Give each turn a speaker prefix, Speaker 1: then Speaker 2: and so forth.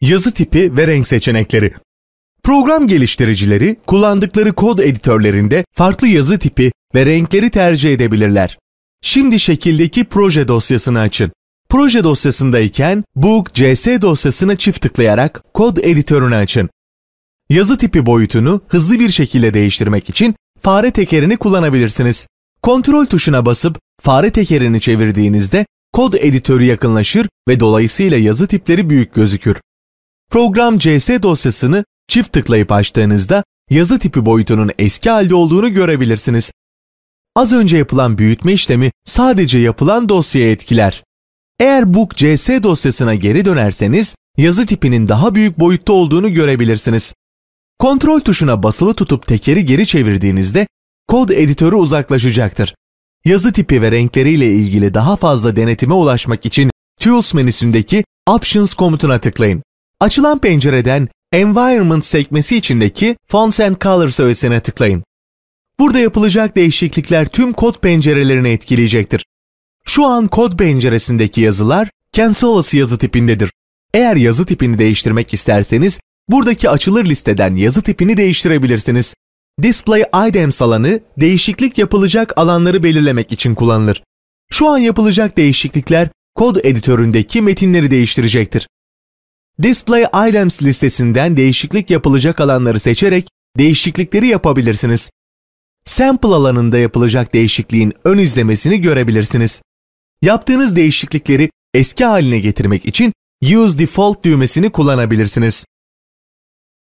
Speaker 1: yazı tipi ve renk seçenekleri. Program geliştiricileri kullandıkları kod editörlerinde farklı yazı tipi ve renkleri tercih edebilirler. Şimdi şekildeki proje dosyasını açın. Proje dosyasındayken Book CS dosyasına çift tıklayarak kod editörünü açın. Yazı tipi boyutunu hızlı bir şekilde değiştirmek için fare tekerini kullanabilirsiniz. Kontrol tuşuna basıp fare tekerini çevirdiğinizde kod editörü yakınlaşır ve dolayısıyla yazı tipleri büyük gözükür. Program CS dosyasını çift tıklayıp açtığınızda yazı tipi boyutunun eski halde olduğunu görebilirsiniz. Az önce yapılan büyütme işlemi sadece yapılan dosyaya etkiler. Eğer Book CS dosyasına geri dönerseniz yazı tipinin daha büyük boyutta olduğunu görebilirsiniz. Kontrol tuşuna basılı tutup tekeri geri çevirdiğinizde kod editörü uzaklaşacaktır. Yazı tipi ve renkleriyle ilgili daha fazla denetime ulaşmak için Tools menüsündeki Options komutuna tıklayın. Açılan pencereden Environment sekmesi içindeki Fonts and Colors öğesine tıklayın. Burada yapılacak değişiklikler tüm kod pencerelerini etkileyecektir. Şu an kod penceresindeki yazılar Cansolası yazı tipindedir. Eğer yazı tipini değiştirmek isterseniz buradaki açılır listeden yazı tipini değiştirebilirsiniz. Display Items alanı değişiklik yapılacak alanları belirlemek için kullanılır. Şu an yapılacak değişiklikler kod editöründeki metinleri değiştirecektir. Display Items listesinden değişiklik yapılacak alanları seçerek değişiklikleri yapabilirsiniz. Sample alanında yapılacak değişikliğin ön izlemesini görebilirsiniz. Yaptığınız değişiklikleri eski haline getirmek için Use Default düğmesini kullanabilirsiniz.